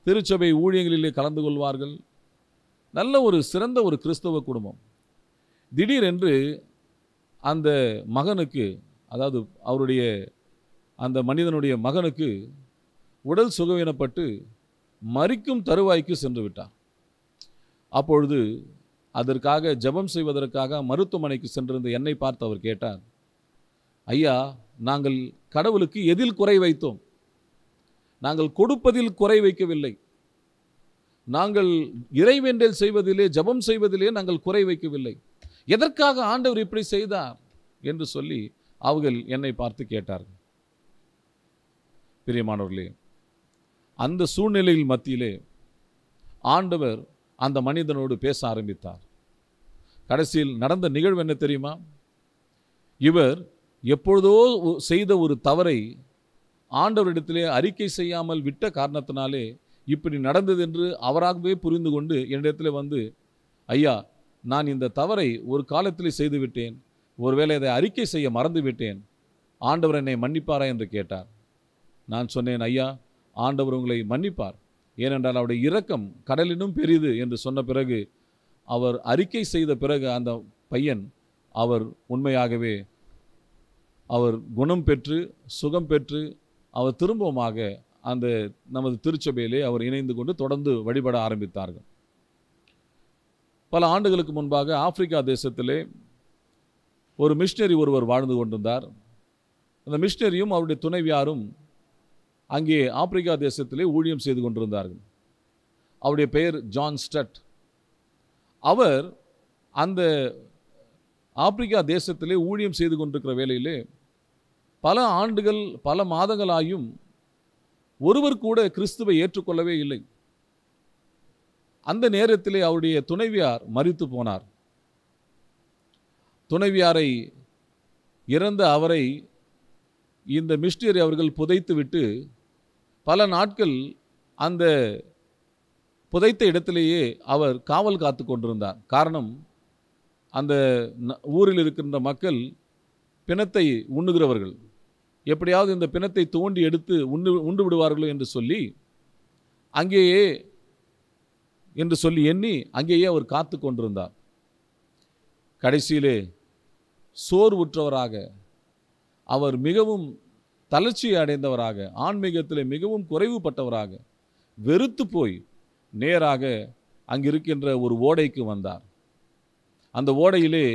திருச்சபை ஊழியங்களிலே கலந்து கொள்வார்கள் நல்ல ஒரு சிறந்த ஒரு கிறிஸ்தவ குடும்பம் திடீரென்று அந்த மகனுக்கு அதாவது அவருடைய அந்த மனிதனுடைய மகனுக்கு உடல் சுகவீனப்பட்டு மறிக்கும் தருவாய்க்கு சென்று விட்டார் அப்பொழுது அதற்காக ஜபம் செய்வதற்காக மருத்துவமனைக்கு சென்றிருந்த என்னை பார்த்து அவர் கேட்டார் ஐயா நாங்கள் கடவுளுக்கு எதில் குறை வைத்தோம் நாங்கள் கொடுப்பதில் குறை வைக்கவில்லை நாங்கள் இறைவேண்டல் செய்வதிலே ஜபம் செய்வதிலே நாங்கள் குறை வைக்கவில்லை எதற்காக ஆண்டவர் இப்படி செய்தார் என்று சொல்லி அவர்கள் என்னை பார்த்து கேட்டார்கள் பிரியமானவர்களே அந்த சூழ்நிலையில் மத்தியிலே ஆண்டவர் அந்த மனிதனோடு பேச ஆரம்பித்தார் கடைசியில் நடந்த நிகழ்வு என்ன தெரியுமா இவர் எப்பொழுதோ செய்த ஒரு தவறை ஆண்டவரிடத்திலே அறிக்கை செய்யாமல் விட்ட காரணத்தினாலே இப்படி நடந்தது என்று அவராகவே புரிந்து கொண்டு என்னிடத்தில் வந்து ஐயா நான் இந்த தவறை ஒரு காலத்தில் செய்துவிட்டேன் ஒருவேளை அதை அறிக்கை செய்ய மறந்துவிட்டேன் ஆண்டவர் என்னை மன்னிப்பாரா என்று கேட்டார் நான் சொன்னேன் ஐயா ஆண்டவர் உங்களை மன்னிப்பார் ஏனென்றால் அவருடைய இரக்கம் கடலினும் பெரிது என்று சொன்ன பிறகு அவர் அறிக்கை செய்த பிறகு அந்த பையன் அவர் உண்மையாகவே அவர் குணம் பெற்று சுகம் பெற்று அவர் திரும்பவுமாக அந்த நமது திருச்சபையிலே அவர் இணைந்து கொண்டு தொடர்ந்து வழிபட ஆரம்பித்தார்கள் பல ஆண்டுகளுக்கு முன்பாக ஆப்பிரிக்கா தேசத்திலே ஒரு மிஷினரி ஒருவர் வாழ்ந்து கொண்டிருந்தார் அந்த மிஷினரியும் அவருடைய துணைவியாரும் அங்கே ஆப்பிரிக்கா தேசத்திலே ஊழியம் செய்து கொண்டிருந்தார்கள் அவருடைய பெயர் ஜான் ஸ்டட் அவர் அந்த ஆப்பிரிக்கா தேசத்திலே ஊழியம் செய்து கொண்டிருக்கிற வேலையிலே பல ஆண்டுகள் பல மாதங்களாயும் ஒருவர் கூட கிறிஸ்துவை ஏற்றுக்கொள்ளவே இல்லை அந்த நேரத்திலே அவருடைய துணைவியார் மறித்து போனார் துணைவியாரை இறந்த அவரை இந்த மிஸ்டரி அவர்கள் புதைத்துவிட்டு பல நாட்கள் அந்த புதைத்த இடத்திலேயே அவர் காவல் காத்து கொண்டிருந்தார் காரணம் அந்த ஊரில் இருக்கின்ற மக்கள் பிணத்தை உண்ணுகிறவர்கள் எப்படியாவது இந்த பிணத்தை தோண்டி எடுத்து உண்டு உண்டு விடுவார்களோ என்று சொல்லி அங்கேயே என்று சொல்லி எண்ணி அங்கேயே அவர் காத்து கொண்டிருந்தார் கடைசியிலே சோர்வுற்றவராக அவர் மிகவும் தளர்ச்சி அடைந்தவராக ஆன்மீகத்தில் மிகவும் குறைவுபட்டவராக வெறுத்து போய் நேராக அங்கிருக்கின்ற ஒரு ஓடைக்கு வந்தார் அந்த ஓடையிலே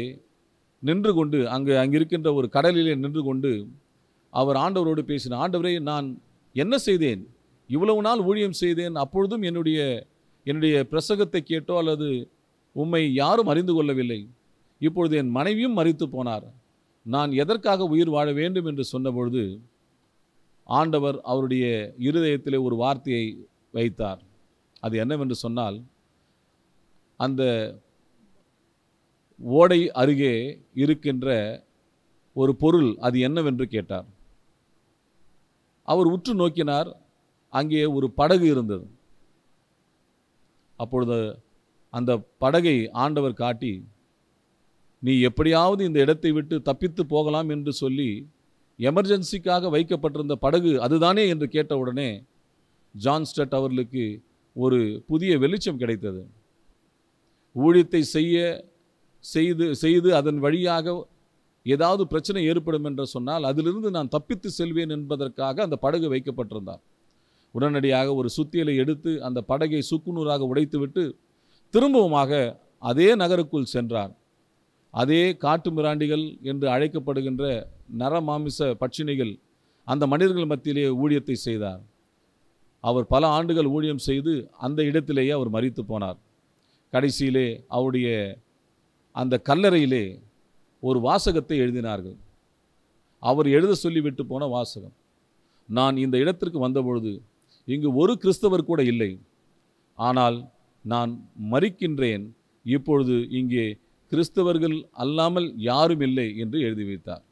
நின்று கொண்டு அங்கு அங்கிருக்கின்ற ஒரு கடலிலே நின்று கொண்டு அவர் ஆண்டவரோடு பேசின ஆண்டவரே நான் என்ன செய்தேன் இவ்வளவு நாள் ஊழியம் செய்தேன் அப்பொழுதும் என்னுடைய என்னுடைய பிரசங்கத்தை கேட்டோ அல்லது உம்மை யாரும் அறிந்து கொள்ளவில்லை இப்பொழுது என் மனைவியும் மறித்து போனார் நான் எதற்காக உயிர் வாழ வேண்டும் என்று சொன்னபொழுது ஆண்டவர் அவருடைய இருதயத்திலே ஒரு வார்த்தையை வைத்தார் அது என்னவென்று சொன்னால் அந்த ஓடை அருகே இருக்கின்ற ஒரு பொருள் அது என்னவென்று கேட்டார் அவர் உற்று நோக்கினார் அங்கே ஒரு படகு இருந்தது அப்பொழுது அந்த படகை ஆண்டவர் காட்டி நீ எப்படியாவது இந்த இடத்தை விட்டு தப்பித்து போகலாம் என்று சொல்லி எமர்ஜென்சிக்காக வைக்கப்பட்டிருந்த படகு அதுதானே என்று கேட்டவுடனே ஜான்ஸ்டட் அவர்களுக்கு ஒரு புதிய வெளிச்சம் கிடைத்தது ஊழியத்தை செய்ய செய்து செய்து அதன் வழியாக ஏதாவது பிரச்சனை ஏற்படும் என்று சொன்னால் அதிலிருந்து நான் தப்பித்து செல்வேன் என்பதற்காக அந்த படகு வைக்கப்பட்டிருந்தார் உடனடியாக ஒரு சுத்தியலை எடுத்து அந்த படகை சுக்குநூறாக உடைத்துவிட்டு திரும்பவுமாக அதே நகருக்குள் சென்றார் அதே காட்டு மிராண்டிகள் என்று அழைக்கப்படுகின்ற நரமாமிச பட்சினிகள் அந்த மனிதர்கள் மத்தியிலே ஊழியத்தை செய்தார் அவர் பல ஆண்டுகள் ஊழியம் செய்து அந்த இடத்திலேயே அவர் மறித்து போனார் கடைசியிலே அவருடைய அந்த கல்லறையிலே ஒரு வாசகத்தை எழுதினார்கள் அவர் எழுத சொல்லிவிட்டு போன வாசகம் நான் இந்த இடத்திற்கு வந்தபொழுது இங்கு ஒரு கிறிஸ்தவர் கூட இல்லை ஆனால் நான் மறிக்கின்றேன் இப்பொழுது இங்கே கிறிஸ்தவர்கள் அல்லாமல் யாரும் இல்லை என்று எழுதி வைத்தார்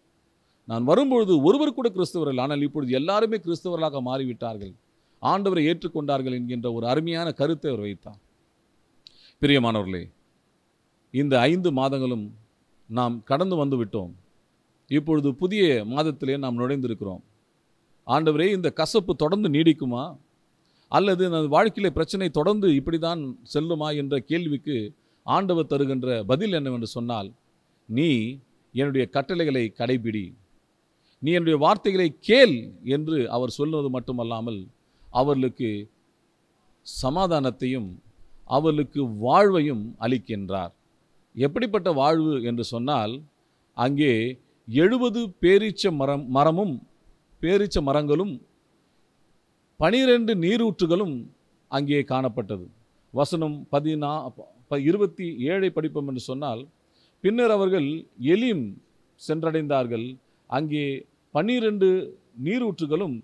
நான் வரும்பொழுது ஒருவர் கூட கிறிஸ்தவர்கள் ஆனால் இப்பொழுது எல்லாருமே கிறிஸ்தவர்களாக மாறிவிட்டார்கள் ஆண்டவரை ஏற்றுக்கொண்டார்கள் என்கின்ற ஒரு அருமையான கருத்தை அவர் வைத்தார் பிரியமானவர்களே இந்த ஐந்து மாதங்களும் நாம் கடந்து வந்து விட்டோம் இப்பொழுது புதிய மாதத்திலே நாம் நுழைந்திருக்கிறோம் ஆண்டவரே இந்த கசப்பு தொடர்ந்து நீடிக்குமா அல்லது நமது வாழ்க்கையில் பிரச்சனை தொடர்ந்து இப்படி தான் செல்லுமா என்ற கேள்விக்கு ஆண்டவர் தருகின்ற பதில் என்னவென்று சொன்னால் நீ என்னுடைய கட்டளைகளை கடைபிடி நீ என்னுடைய வார்த்தைகளை கேள் என்று அவர் சொல்வது மட்டுமல்லாமல் அவர்களுக்கு சமாதானத்தையும் அவர்களுக்கு வாழ்வையும் அளிக்கின்றார் எப்படிப்பட்ட வாழ்வு என்று சொன்னால் அங்கே எழுபது பேரீச்ச மரம் மரமும் பேரீச்ச மரங்களும் பனிரெண்டு நீரூற்றுகளும் அங்கே காணப்பட்டது வசனம் பதினா இருபத்தி ஏழை படிப்போம் என்று சொன்னால் பின்னர் அவர்கள் எலிம் சென்றடைந்தார்கள் அங்கே பன்னிரெண்டு நீரூற்றுகளும்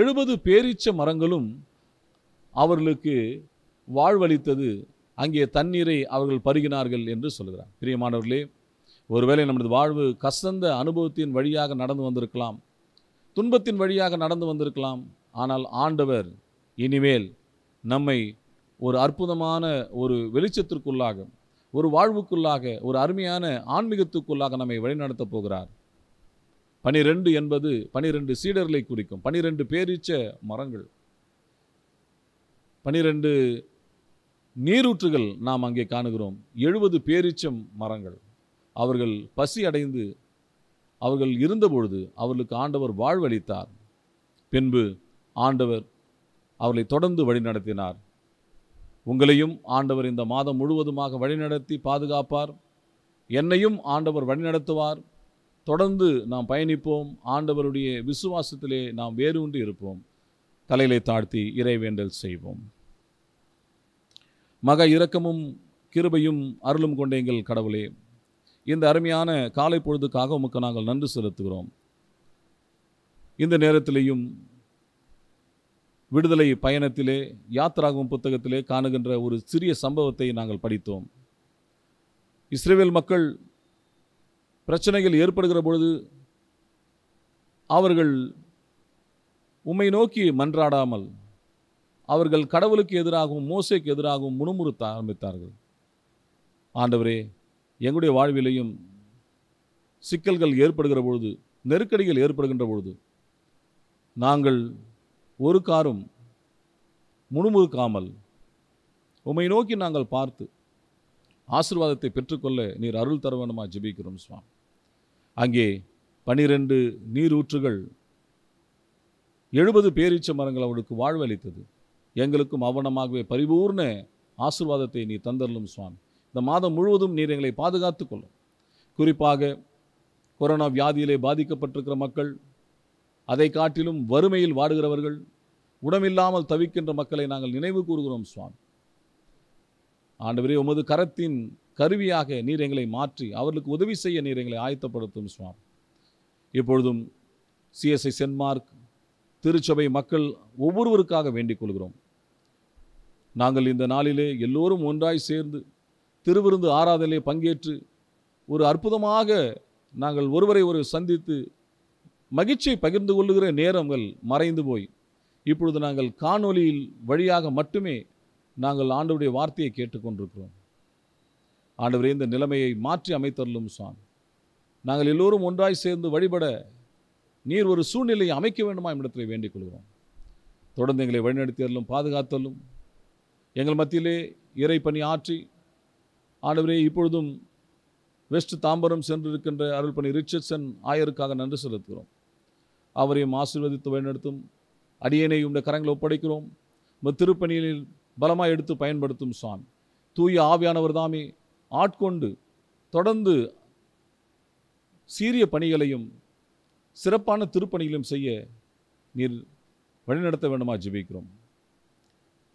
எழுபது பேரீச்ச மரங்களும் அவர்களுக்கு வாழ்வளித்தது அங்கே தண்ணீரை அவர்கள் பருகினார்கள் என்று சொல்கிறார் பிரியமானவர்களே ஒருவேளை நமது வாழ்வு கசந்த அனுபவத்தின் வழியாக நடந்து வந்திருக்கலாம் துன்பத்தின் வழியாக நடந்து வந்திருக்கலாம் ஆனால் ஆண்டவர் இனிமேல் நம்மை ஒரு அற்புதமான ஒரு வெளிச்சத்திற்குள்ளாக ஒரு வாழ்வுக்குள்ளாக ஒரு அருமையான ஆன்மீகத்துக்குள்ளாக நம்மை வழிநடத்தப் போகிறார் பனிரெண்டு என்பது பனிரெண்டு சீடர்களை குறிக்கும் பனிரெண்டு பேரீச்ச மரங்கள் பனிரெண்டு நீரூற்றுகள் நாம் அங்கே காணுகிறோம் எழுபது பேரிச்சம் மரங்கள் அவர்கள் பசி அடைந்து அவர்கள் இருந்தபொழுது அவர்களுக்கு ஆண்டவர் வாழ்வளித்தார் பின்பு ஆண்டவர் அவர்களை தொடர்ந்து வழிநடத்தினார் உங்களையும் ஆண்டவர் இந்த மாதம் முழுவதுமாக வழிநடத்தி பாதுகாப்பார் என்னையும் ஆண்டவர் வழிநடத்துவார் தொடர்ந்து நாம் பயணிப்போம் ஆண்டவருடைய விசுவாசத்திலே நாம் ஒன்று இருப்போம் தலையிலே தாழ்த்தி இறைவேண்டல் செய்வோம் மக இரக்கமும் கிருபையும் அருளும் கொண்ட எங்கள் கடவுளே இந்த அருமையான காலை பொழுதுக்காக உமக்கு நாங்கள் நன்றி செலுத்துகிறோம் இந்த நேரத்திலேயும் விடுதலை பயணத்திலே யாத்திராகும் புத்தகத்திலே காணுகின்ற ஒரு சிறிய சம்பவத்தை நாங்கள் படித்தோம் இஸ்ரேவேல் மக்கள் பிரச்சனைகள் ஏற்படுகிற பொழுது அவர்கள் உம்மை நோக்கி மன்றாடாமல் அவர்கள் கடவுளுக்கு எதிராகவும் மோசைக்கு எதிராகவும் முணுமுறுத்த ஆரம்பித்தார்கள் ஆண்டவரே எங்களுடைய வாழ்விலையும் சிக்கல்கள் ஏற்படுகிற பொழுது நெருக்கடிகள் ஏற்படுகின்ற பொழுது நாங்கள் ஒரு காரும் முணுமுறுக்காமல் உம்மை நோக்கி நாங்கள் பார்த்து ஆசிர்வாதத்தை பெற்றுக்கொள்ள நீர் அருள் தர வேண்டுமா சுவாமி அங்கே பனிரெண்டு நீரூற்றுகள் எழுபது பேரீச்ச மரங்கள் அவளுக்கு வாழ்வளித்தது எங்களுக்கும் அவனமாகவே பரிபூர்ண ஆசிர்வாதத்தை நீ தந்தரலும் சுவாமி இந்த மாதம் முழுவதும் நீர் எங்களை பாதுகாத்து கொள்ளும் குறிப்பாக கொரோனா வியாதியிலே பாதிக்கப்பட்டிருக்கிற மக்கள் அதை காட்டிலும் வறுமையில் வாடுகிறவர்கள் உடமில்லாமல் தவிக்கின்ற மக்களை நாங்கள் நினைவு கூறுகிறோம் சுவாமி ஆண்டவரே உமது கரத்தின் கருவியாக நீர் எங்களை மாற்றி அவர்களுக்கு உதவி செய்ய நீர் எங்களை ஆயத்தப்படுத்தும் சுவாமி இப்பொழுதும் சிஎஸ்ஐ சென்மார்க் திருச்சபை மக்கள் ஒவ்வொருவருக்காக வேண்டிக் கொள்கிறோம் நாங்கள் இந்த நாளிலே எல்லோரும் ஒன்றாய் சேர்ந்து திருவிருந்து ஆராதனையை பங்கேற்று ஒரு அற்புதமாக நாங்கள் ஒருவரை ஒரு சந்தித்து மகிழ்ச்சியை பகிர்ந்து கொள்ளுகிற நேரங்கள் மறைந்து போய் இப்பொழுது நாங்கள் காணொலியில் வழியாக மட்டுமே நாங்கள் ஆண்டவருடைய வார்த்தையை கேட்டுக்கொண்டிருக்கிறோம் ஆண்டவரே இந்த நிலைமையை மாற்றி அமைத்தருளும் சாமி நாங்கள் எல்லோரும் ஒன்றாய் சேர்ந்து வழிபட நீர் ஒரு சூழ்நிலையை அமைக்க வேண்டுமா என்னிடத்தில் வேண்டிக் கொள்கிறோம் தொடர்ந்து எங்களை வழிநடத்தியலும் பாதுகாத்தலும் எங்கள் மத்தியிலே இறை பணி ஆற்றி ஆண்டவரே இப்பொழுதும் வெஸ்ட் தாம்பரம் சென்றிருக்கின்ற அருள் பணி ரிச்சர்ட்சன் ஆயருக்காக நன்றி செலுத்துகிறோம் அவரையும் ஆசீர்வதித்து வழிநடத்தும் அடியனை உடைய கரங்களை ஒப்படைக்கிறோம் திருப்பணியில் பலமாக எடுத்து பயன்படுத்தும் சுவாமி தூய ஆவியானவர் தாமே ஆட்கொண்டு தொடர்ந்து சீரிய பணிகளையும் சிறப்பான திருப்பணிகளும் செய்ய நீர் வழிநடத்த வேண்டுமா ஜெபிக்கிறோம்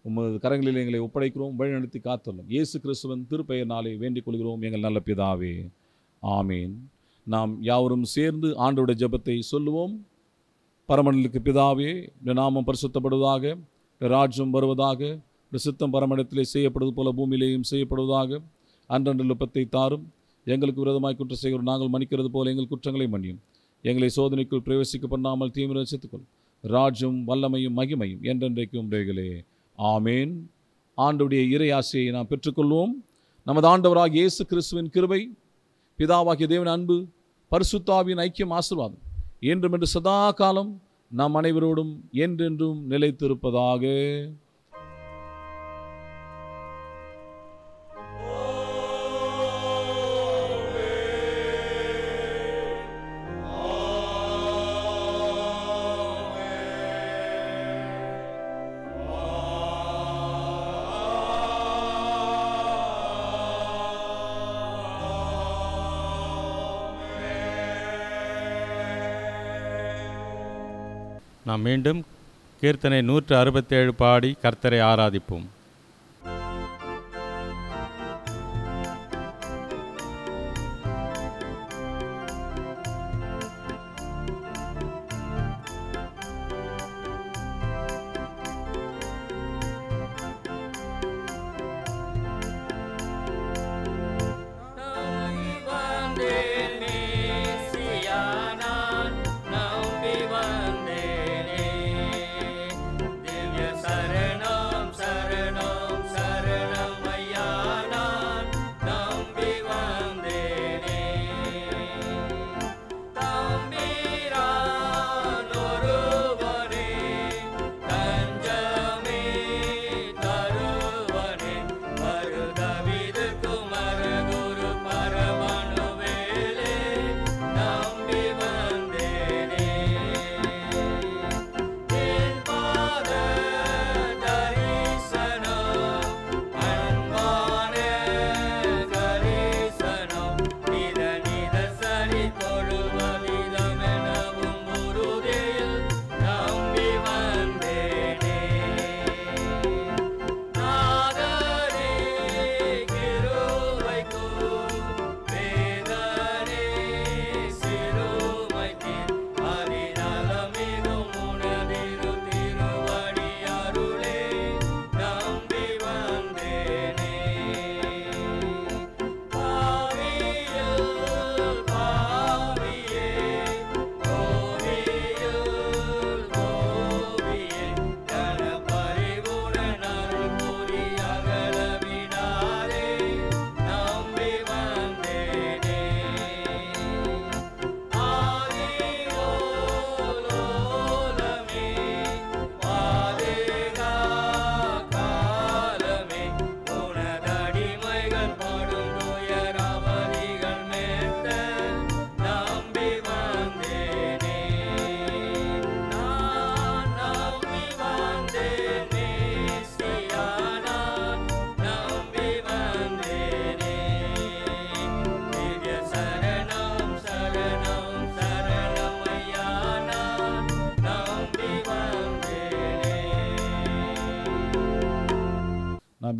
உமது கரங்களில் எங்களை ஒப்படைக்கிறோம் வழிநடத்தி காத்தொள்ளும் இயேசு கிறிஸ்துவன் நாளை வேண்டிக் கொள்கிறோம் எங்கள் நல்ல பிதாவே ஆமீன் நாம் யாவரும் சேர்ந்து ஆண்டோட ஜபத்தை சொல்லுவோம் பரமணலுக்கு பிதாவே நாமம் பரிசுத்தப்படுவதாக ராஜ்யம் வருவதாக சித்தம் பரமணத்திலே செய்யப்படுவது போல பூமியிலேயும் செய்யப்படுவதாக அன்றன்று லுப்பத்தை தாரும் எங்களுக்கு விரோதமாய் குற்றம் செய்கிறோம் நாங்கள் மன்னிக்கிறது போல எங்கள் குற்றங்களை மன்னியும் எங்களை சோதனைக்குள் பிரவேசிக்க பண்ணாமல் தீவிர சேர்த்துக்கொள் ராஜும் வல்லமையும் மகிமையும் என்றென்றைக்கும் உடைகளே ஆமேன் ஆண்டுடைய இறை ஆசையை நாம் பெற்றுக்கொள்வோம் நமது ஆண்டவராக இயேசு கிறிஸ்துவின் கிருபை பிதாவாகிய தேவன் அன்பு பரிசுத்தாவின் ஐக்கியம் ஆசிர்வாதம் என்றும் என்று சதா காலம் நம் அனைவரோடும் என்றென்றும் நிலைத்திருப்பதாக நாம் மீண்டும் கீர்த்தனை நூற்று அறுபத்தேழு பாடி கர்த்தரை ஆராதிப்போம்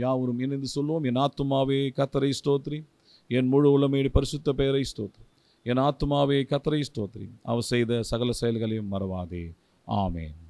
யாவரும் இணைந்து சொல்லுவோம் என் ஆத்துமாவே கத்தரை ஸ்தோத்ரி என் முழு உலமையுடைய பரிசுத்த பெயரை ஸ்தோத்ரி என் ஆத்துமாவே கத்தரை ஸ்தோத்ரி அவர் செய்த சகல செயல்களையும் மறவாதே ஆமேன்